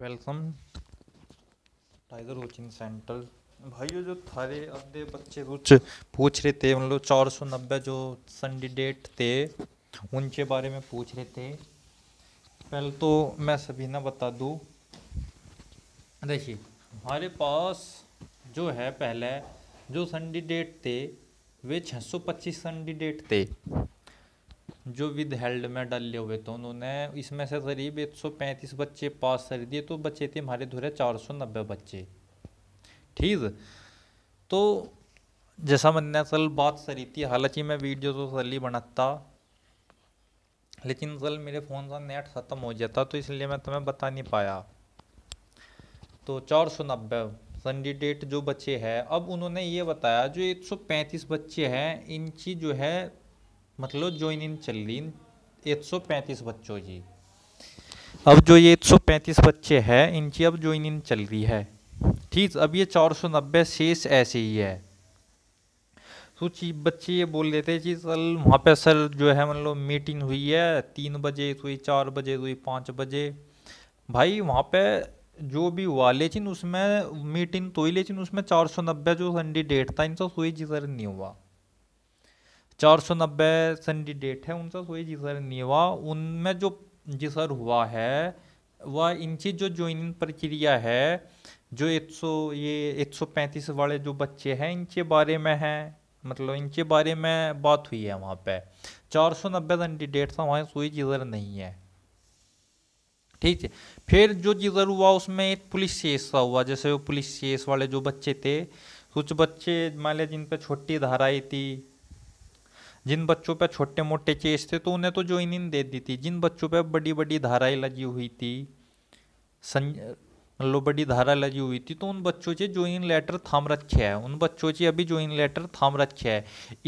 welcome tiger coaching centre भाइयों जो थारे अद्धे बच्चे कुछ पूछ रहे थे मतलब चार सौ नब्बे जो डेट थे उनके बारे में पूछ रहे थे पहले तो मैं सभी ना बता दूँ देखिए हमारे पास जो है पहले जो डेट थे वे छः सौ संडे डेट थे जो विद हेल्ड में डाले हुए थे उन्होंने इसमें से करीब पैंतीस बच्चे पास कर दिए तो बचे थे हमारे धुरे नब्बे बच्चे ठीक तो जैसा मैंने असल बात करी थी हालांकि मैं वीडियो तो सली बनाता लेकिन असल मेरे फ़ोन का नेट ख़त्म हो गया था तो इसलिए मैं तुम्हें बता नहीं पाया तो चार सौ नब्बे कैंडिडेट जो बच्चे हैं अब उन्होंने ये बताया जो एक सौ पैंतीस बच्चे हैं इनकी जो है मतलब जो इन चल रही एक सौ पैंतीस बच्चों जी अब जो ये एक सौ पैंतीस बच्चे हैं इनकी अब जो इन चल रही है ठीक अब ये चार सौ नब्बे शेष ऐसे ही है तो बच्चे ये बोल रहे थे जी सर वहाँ पे सर जो है मतलब मीटिंग हुई है तीन बजे हुई चार बजे हुई पाँच बजे भाई वहाँ पे जो भी हुआ लेकिन उसमें मीटिंग तो ही लेकिन उसमें चार सौ नब्बे जो संडी डेट था सुई जी सर नहीं हुआ चार सौ नब्बे सेंडिडेट है उनका सोई जिसर नहीं हुआ उनमें जो जिसर हुआ है वह इनकी जो ज्वाइनिंग प्रक्रिया है जो एक सौ ये एक सौ पैंतीस वाले जो बच्चे हैं इनके बारे में हैं मतलब इनके बारे में बात हुई है वहाँ पे चार सौ नब्बे कैंडिडेट था वहाँ सोई जिजर नहीं है ठीक है फिर जो जिजर हुआ उसमें एक पुलिस केस का हुआ जैसे वो पुलिस केस वाले जो बच्चे थे कुछ बच्चे मान लिया जिन पर छोटी धाराई थी जिन बच्चों पे छोटे मोटे केस थे तो उन्हें तो ज्वाइनिंग दे दी थी जिन बच्चों पे बड़ी बड़ी धाराएं लगी हुई थी लो मतलब बड़ी धारा लगी हुई थी तो उन बच्चों से ज्वाइन लेटर थाम रखे है उन बच्चों से अभी ज्वाइन लेटर थाम रखे है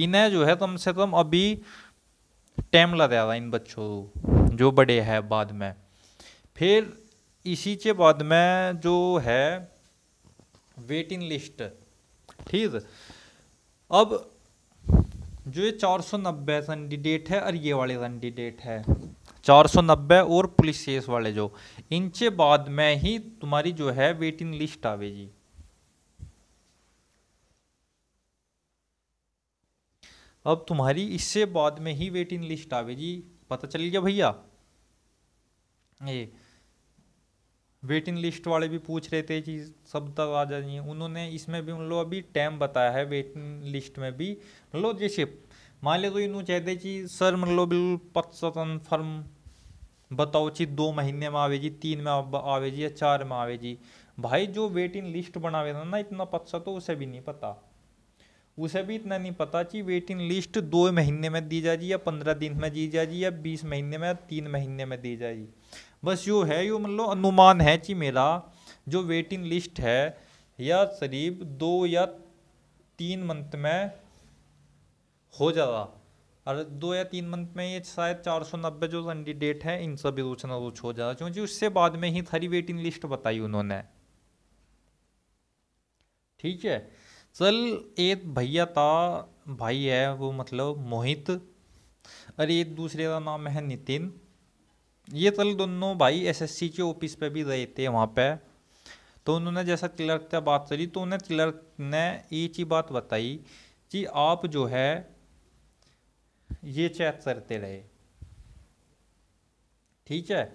इन्हें जो है कम से कम अभी टाइम लगाया इन बच्चों जो बड़े है बाद में फिर इसी के बाद में जो है वेटिंग लिस्ट ठीक अब जो ये 490 कैंडिडेट है और ये वाले कैंडिडेट है 490 और पुलिस केस वाले जो इनके बाद में ही तुम्हारी जो है वेटिंग लिस्ट आवेगी अब तुम्हारी इससे बाद में ही वेटिंग लिस्ट आवेगी पता चल गया भैया ये वेटिंग लिस्ट वाले भी पूछ रहे थे कि सब तक आ जाइए उन्होंने इसमें भी उन लोग अभी टाइम बताया है वेटिंग लिस्ट में भी मतलब जैसे मान लो इन चाहते कि सर मतलब बिल्कुल पचसतन फर्म बताओ जी दो महीने में आवेगी तीन में आवेगी या चार में आवेगी भाई जो वेटिंग लिस्ट बनावे था ना इतना पच्चा तो उसे भी नहीं पता उसे भी इतना नहीं पता कि वेटिंग लिस्ट दो महीने में दी जाएगी या पंद्रह दिन में दी जाएगी या बीस महीने में या तीन महीने में दी जाएगी बस यो है यो मतलब अनुमान है कि मेरा जो वेटिंग लिस्ट है या करीब दो या तीन मंथ में हो जाएगा और दो या तीन मंथ में ये शायद चार सौ नब्बे जो कैंडिडेट है इन सब कुछ ना कुछ हो जाएगा क्योंकि उससे बाद में ही थरी वेटिंग लिस्ट बताई उन्होंने ठीक है चल एक भैया था भाई है वो मतलब मोहित और एक दूसरे का नाम है नितिन ये तल तो दोनों भाई एसएससी के ऑफिस पे भी रहे थे वहाँ पे तो उन्होंने जैसा क्लर्क से बात करी तो उन्हें क्लर्क ने एक ही बात बताई कि आप जो है ये चेक करते रहे ठीक है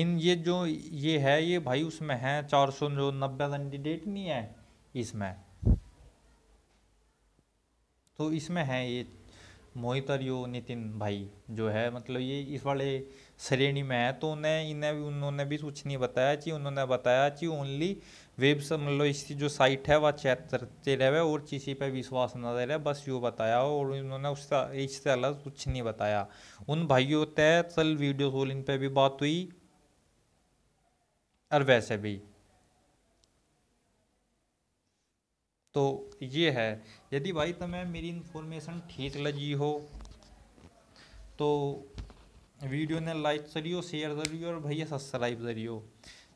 इन ये जो ये है ये भाई उसमें है चार सौ जो नब्बे कैंडिडेट नहीं है इसमें तो इसमें है ये मोहित और यो नितिन भाई जो है मतलब ये इस वाले श्रेणी में है तो उन्हें इन्हें उन्होंने भी कुछ नहीं बताया कि उन्होंने बताया कि ओनली वेब से मतलब इसकी जो साइट है वह चेक करते रहे और किसी पर विश्वास न दे रहे बस यू बताया और उन्होंने उसका इससे अलग कुछ नहीं बताया उन भाइयों तय चल वीडियो कॉल इन पर भी बात हुई और वैसे भी तो ये है यदि भाई तुम्हें मेरी इन्फॉर्मेशन ठीक लगी हो तो वीडियो ने लाइक करियो शेयर करियो और भैया सब्सक्राइब करियो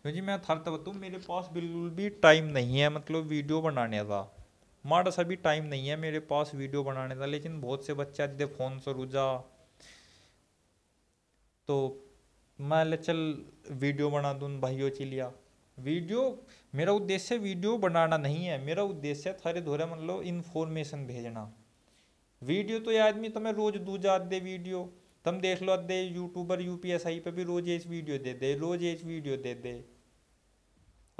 क्योंकि मैं थर तब तो मेरे पास बिल्कुल भी टाइम नहीं है मतलब वीडियो बनाने का माड़ा सा भी टाइम नहीं है मेरे पास वीडियो बनाने का लेकिन बहुत से बच्चे अद्धे फ़ोन से रुझा तो मैं ले चल वीडियो बना दूँ भाइयों के लिए वीडियो मेरा उद्देश्य वीडियो बनाना नहीं है मेरा उद्देश्य थारे धोरे मतलब इन्फॉर्मेशन भेजना वीडियो तो ये आदमी तो मैं रोज़ दूजा दे वीडियो तुम देख लो अधे YouTuber U P S I पर भी रोज़ एक वीडियो दे दे रोज़ एक वीडियो दे दे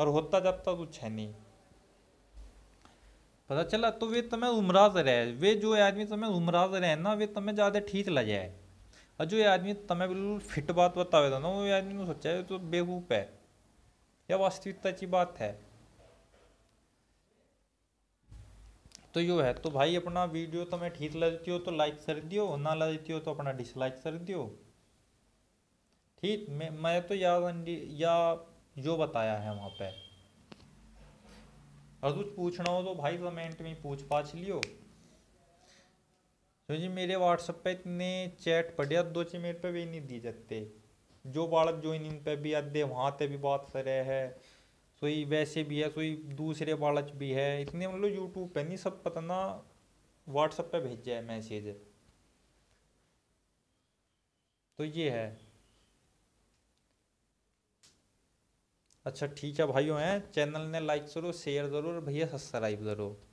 और होता जाता कुछ है नहीं पता चला तो वे तुम्हें उमराज रहे वे जो आदमी तुम्हें उमराज रहे ना वे तुम्हें ज़्यादा ठीक लगे और जो आदमी तुम्हें बिल्कुल फिट बात बतावे था ना वो आदमी ने सोचा तो है तो बेहूप है यह वास्तविकता की बात है तो यो है तो भाई अपना वीडियो तो मैं ठीक लगती हो तो लाइक कर दियो ना लगती हो तो अपना डिसलाइक कर दियो ठीक मैं मैं तो या या जो बताया है वहाँ पे और कुछ पूछना हो तो भाई कमेंट में पूछ पाछ लियो तो जी मेरे व्हाट्सएप पे इतने चैट पढ़े दो ची मेरे पे भी नहीं दी जाते जो बालक जो इन पे भी अदे वहाँ ते भी बात करे है सोई वैसे भी है सोई दूसरे वालच भी है इतने मतलब यूट्यूब पे नहीं सब पता ना व्हाट्सएप पे भेजा है मैसेज तो ये है अच्छा ठीक है भाइयों हैं चैनल ने लाइक ज़रूर शेयर ज़रूर भैया सब्सक्राइब ज़रूर